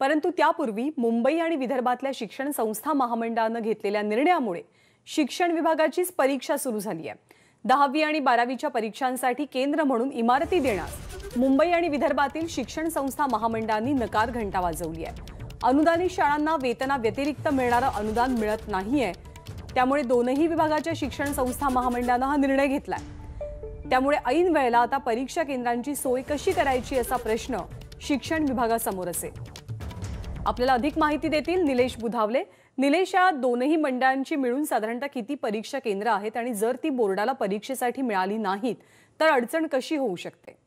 परंतु त्यापूर्वी मुंबई आणि विदर्भातल्या शिक्षण संस्था महामंडळानं घेतलेल्या निर्णयामुळे शिक्षण विभागाचीच परीक्षा सुरू झाली आहे दहावी आणि बारावीच्या परीक्षांसाठी केंद्र म्हणून इमारती देण्यास मुंबई आणि विदर्भातील शिक्षण संस्था महामंडळांनी नकार घंटा वाजवली आहे अनुदानित शाळांना वेतना व्यतिरिक्त मिळणारं अनुदान मिळत नाहीये त्यामुळे दोनही विभागाच्या शिक्षण संस्था महामंडळानं हा निर्णय घेतलाय त्यामुळे ऐन वेळेला आता परीक्षा केंद्रांची सोय कशी करायची असा प्रश्न शिक्षण विभागासमोर असेल आपल्याला अधिक माहिती देतील निलेश बुधावले निलेश या दोनही मंडळांची मिळून साधारणतः किती परीक्षा केंद्र आहेत आणि जर ती बोर्डाला परीक्षेसाठी मिळाली नाहीत तर अडचण कशी होऊ शकते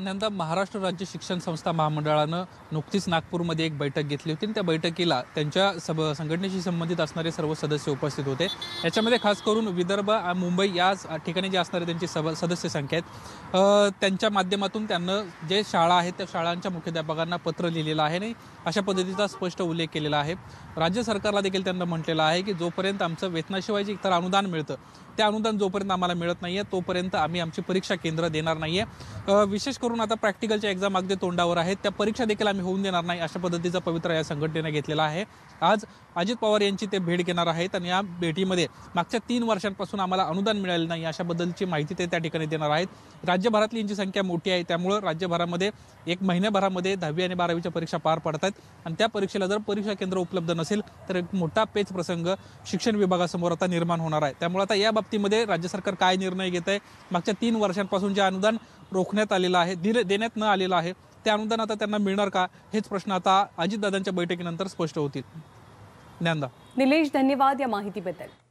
नंतर महाराष्ट्र राज्य शिक्षण संस्था महामंडळानं नुकतीच नागपूरमध्ये एक बैठक घेतली होती आणि त्या बैठकीला त्यांच्या सब संघटनेशी संबंधित असणारे सर्व सदस्य उपस्थित होते याच्यामध्ये खास करून विदर्भ मुंबई याच ठिकाणी जे असणारे त्यांची सब सदस्य संख्या आहेत त्यांच्या माध्यमातून त्यांना जे शाळा आहेत त्या शाळांच्या मुख्याध्यापकांना पत्र लिहिलेलं आहे आणि अशा पद्धतीचा स्पष्ट उल्लेख केलेला आहे राज्य सरकारला देखील त्यांना म्हटलेलं आहे की जोपर्यंत आमचं वेतनाशिवाय जे इतर अनुदान मिळतं त्या अनुदान जोपर्यंत आम्हाला मिळत नाही आहे तोपर्यंत आम्ही आमची परीक्षा केंद्र देणार नाही आहे विशेष करून आता प्रॅक्टिकलच्या एक्झाम अगदी तोंडावर आहेत त्या परीक्षा देखील आम्ही होऊन देणार नाही अशा पद्धतीचा पवित्र या संघटनेने घेतलेला आहे आज अजित पवार यांची ते भेट घेणार आहेत आणि या भेटीमध्ये मागच्या तीन वर्षांपासून आम्हाला अनुदान मिळालं नाही अशाबद्दलची माहिती ते त्या ठिकाणी देणार आहेत राज्यभरातली यांची संख्या मोठी आहे त्यामुळं राज्यभरामध्ये एक महिन्याभरामध्ये दहावी आणि बारावीच्या परीक्षा पार पडत आहेत आणि त्या परीक्षेला जर परीक्षा केंद्र उपलब्ध नसेल तर एक मोठा पेच प्रसंग शिक्षण विभागासमोर आता निर्माण होणार आहे त्यामुळे आता या बाबतीमध्ये राज्य सरकार काय निर्णय घेत आहे मागच्या तीन वर्षांपासून जे अनुदान रोखण्यात आलेला आहे दिले देण्यात न आलेला आहे ते अनुदान आता त्यांना मिळणार का हेच प्रश्न आता अजितदादांच्या बैठकीनंतर स्पष्ट होतील ज्ञानदा निलेश धन्यवाद या माहितीबद्दल